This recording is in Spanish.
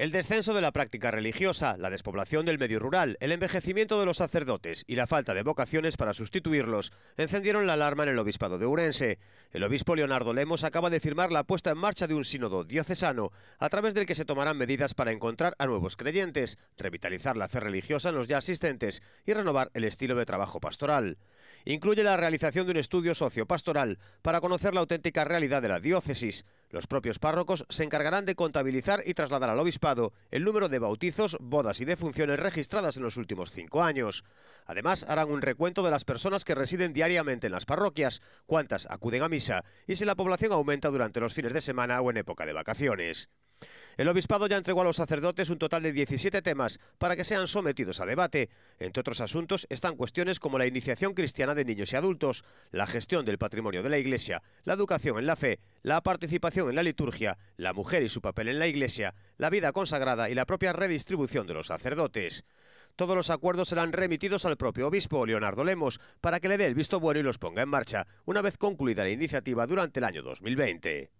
El descenso de la práctica religiosa, la despoblación del medio rural, el envejecimiento de los sacerdotes y la falta de vocaciones para sustituirlos encendieron la alarma en el obispado de Urense. El obispo Leonardo Lemos acaba de firmar la puesta en marcha de un sínodo diocesano, a través del que se tomarán medidas para encontrar a nuevos creyentes, revitalizar la fe religiosa en los ya asistentes y renovar el estilo de trabajo pastoral. Incluye la realización de un estudio sociopastoral para conocer la auténtica realidad de la diócesis los propios párrocos se encargarán de contabilizar y trasladar al obispado el número de bautizos, bodas y defunciones registradas en los últimos cinco años. Además, harán un recuento de las personas que residen diariamente en las parroquias, cuántas acuden a misa y si la población aumenta durante los fines de semana o en época de vacaciones. El obispado ya entregó a los sacerdotes un total de 17 temas para que sean sometidos a debate. Entre otros asuntos están cuestiones como la iniciación cristiana de niños y adultos, la gestión del patrimonio de la Iglesia, la educación en la fe, la participación en la liturgia, la mujer y su papel en la Iglesia, la vida consagrada y la propia redistribución de los sacerdotes. Todos los acuerdos serán remitidos al propio obispo Leonardo Lemos para que le dé el visto bueno y los ponga en marcha, una vez concluida la iniciativa durante el año 2020.